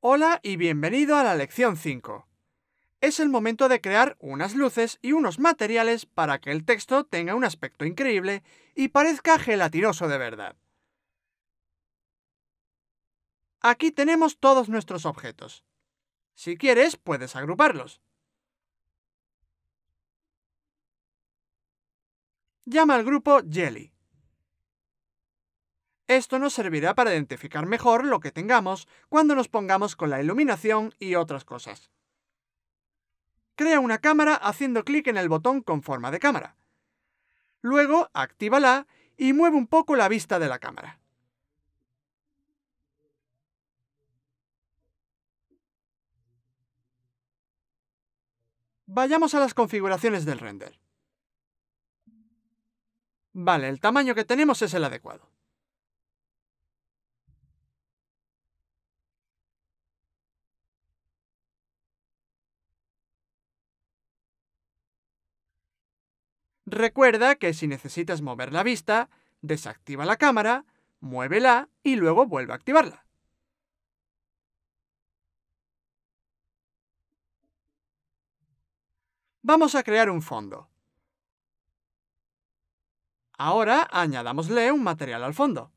Hola y bienvenido a la lección 5. Es el momento de crear unas luces y unos materiales para que el texto tenga un aspecto increíble y parezca gelatinoso de verdad. Aquí tenemos todos nuestros objetos. Si quieres, puedes agruparlos. Llama al grupo Jelly. Esto nos servirá para identificar mejor lo que tengamos cuando nos pongamos con la iluminación y otras cosas. Crea una cámara haciendo clic en el botón con forma de cámara. Luego, actívala y mueve un poco la vista de la cámara. Vayamos a las configuraciones del render. Vale, el tamaño que tenemos es el adecuado. Recuerda que si necesitas mover la vista, desactiva la cámara, muévela y luego vuelve a activarla. Vamos a crear un fondo. Ahora añadámosle un material al fondo.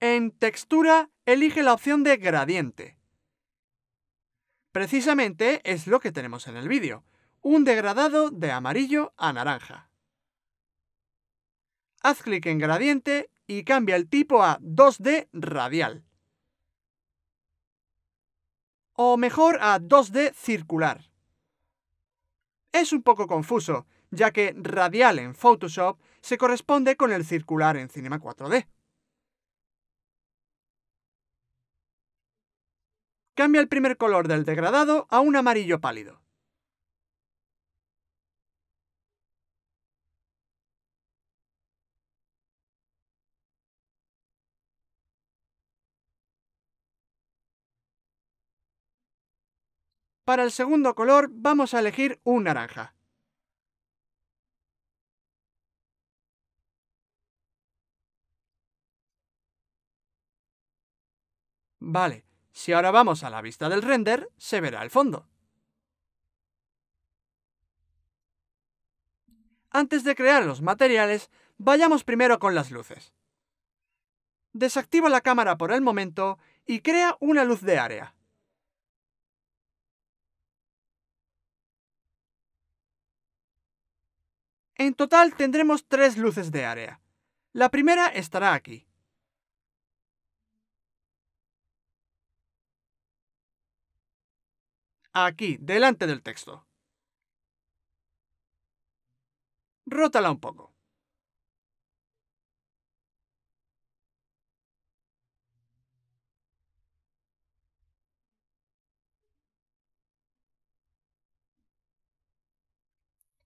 En Textura, elige la opción de Gradiente. Precisamente es lo que tenemos en el vídeo, un degradado de amarillo a naranja. Haz clic en gradiente y cambia el tipo a 2D radial. O mejor a 2D circular. Es un poco confuso, ya que radial en Photoshop se corresponde con el circular en Cinema 4D. Cambia el primer color del degradado a un amarillo pálido. Para el segundo color vamos a elegir un naranja. Vale, si ahora vamos a la vista del render, se verá el fondo. Antes de crear los materiales, vayamos primero con las luces. Desactiva la cámara por el momento y crea una luz de área. En total tendremos tres luces de área. La primera estará aquí. Aquí, delante del texto. Rótala un poco.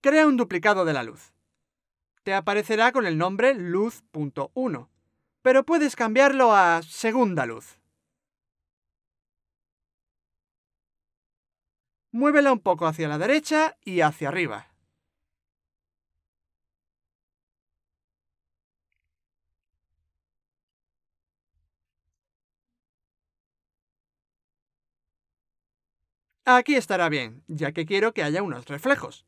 Crea un duplicado de la luz. Te aparecerá con el nombre luz.1, pero puedes cambiarlo a segunda luz. Muévela un poco hacia la derecha y hacia arriba. Aquí estará bien, ya que quiero que haya unos reflejos.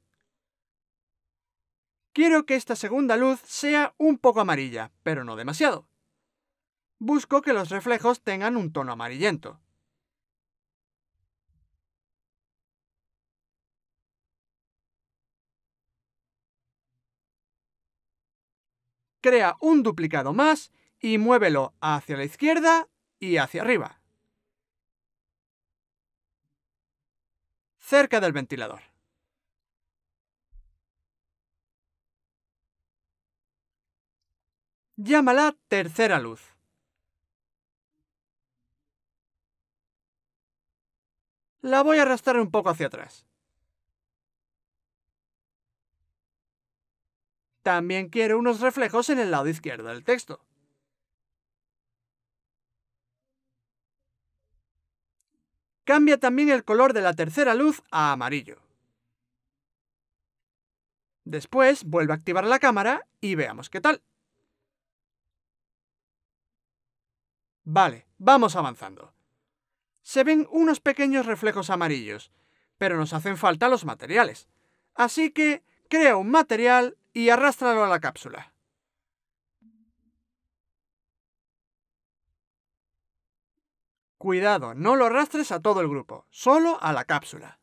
Quiero que esta segunda luz sea un poco amarilla, pero no demasiado. Busco que los reflejos tengan un tono amarillento. Crea un duplicado más y muévelo hacia la izquierda y hacia arriba. Cerca del ventilador. Llámala tercera luz. La voy a arrastrar un poco hacia atrás. También quiero unos reflejos en el lado izquierdo del texto. Cambia también el color de la tercera luz a amarillo. Después vuelve a activar la cámara y veamos qué tal. Vale, vamos avanzando. Se ven unos pequeños reflejos amarillos, pero nos hacen falta los materiales. Así que crea un material y arrástralo a la cápsula. Cuidado, no lo arrastres a todo el grupo, solo a la cápsula.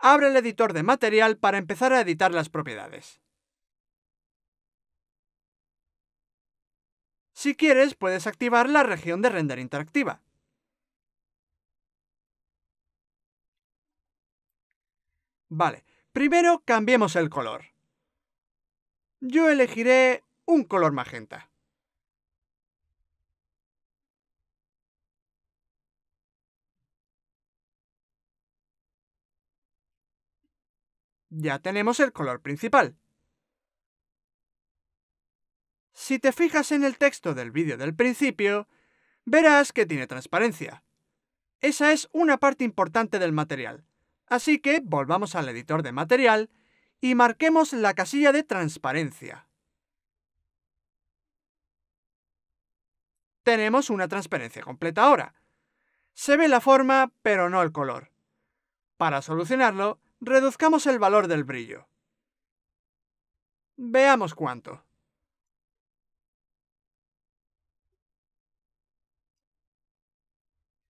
abre el editor de material para empezar a editar las propiedades. Si quieres, puedes activar la región de render interactiva. Vale, primero cambiemos el color. Yo elegiré un color magenta. Ya tenemos el color principal. Si te fijas en el texto del vídeo del principio, verás que tiene transparencia. Esa es una parte importante del material. Así que volvamos al editor de material y marquemos la casilla de transparencia. Tenemos una transparencia completa ahora. Se ve la forma, pero no el color. Para solucionarlo, reduzcamos el valor del brillo. Veamos cuánto.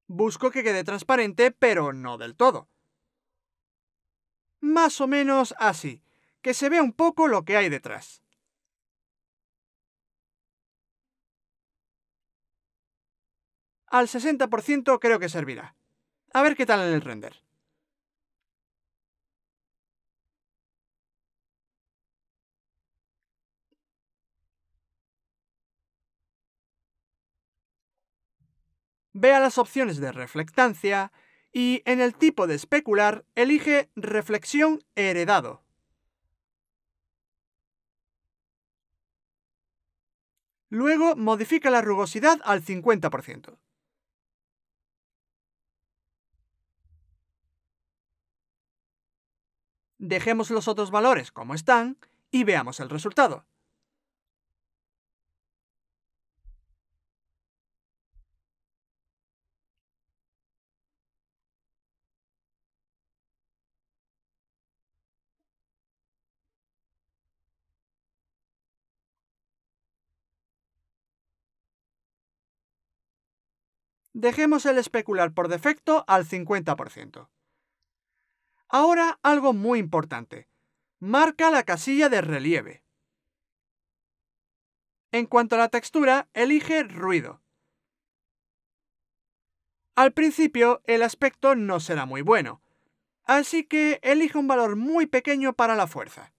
Busco que quede transparente, pero no del todo. Más o menos así, que se vea un poco lo que hay detrás. Al 60% creo que servirá. A ver qué tal en el render. Ve a las opciones de reflectancia y en el tipo de especular elige reflexión heredado. Luego modifica la rugosidad al 50%. Dejemos los otros valores como están y veamos el resultado. Dejemos el especular por defecto al 50%. Ahora algo muy importante. Marca la casilla de relieve. En cuanto a la textura, elige ruido. Al principio, el aspecto no será muy bueno, así que elige un valor muy pequeño para la fuerza.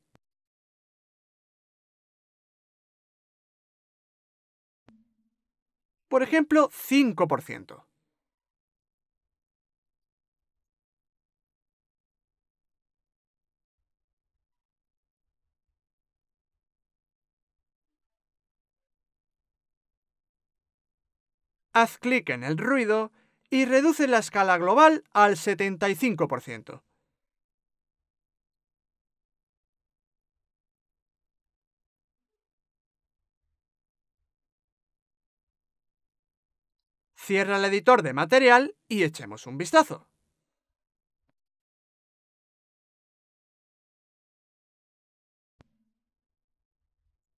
por ejemplo, 5%. Haz clic en el ruido y reduce la escala global al 75%. cierra el editor de material y echemos un vistazo.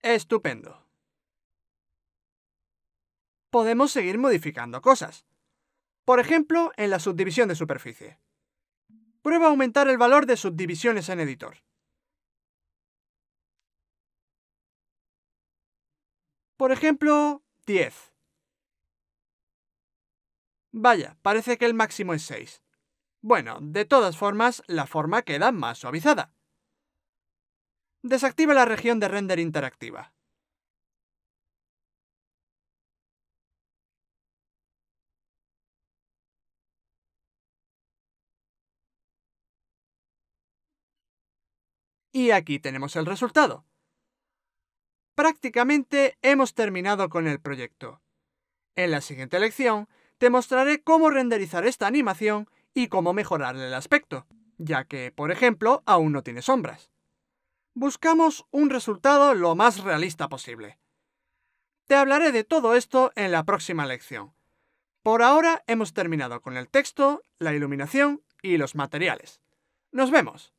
Estupendo. Podemos seguir modificando cosas. Por ejemplo, en la subdivisión de superficie. Prueba a aumentar el valor de subdivisiones en editor. Por ejemplo, 10. Vaya, parece que el máximo es 6. Bueno, de todas formas, la forma queda más suavizada. Desactiva la región de render interactiva. Y aquí tenemos el resultado. Prácticamente hemos terminado con el proyecto. En la siguiente lección, te mostraré cómo renderizar esta animación y cómo mejorarle el aspecto, ya que, por ejemplo, aún no tiene sombras. Buscamos un resultado lo más realista posible. Te hablaré de todo esto en la próxima lección. Por ahora hemos terminado con el texto, la iluminación y los materiales. ¡Nos vemos!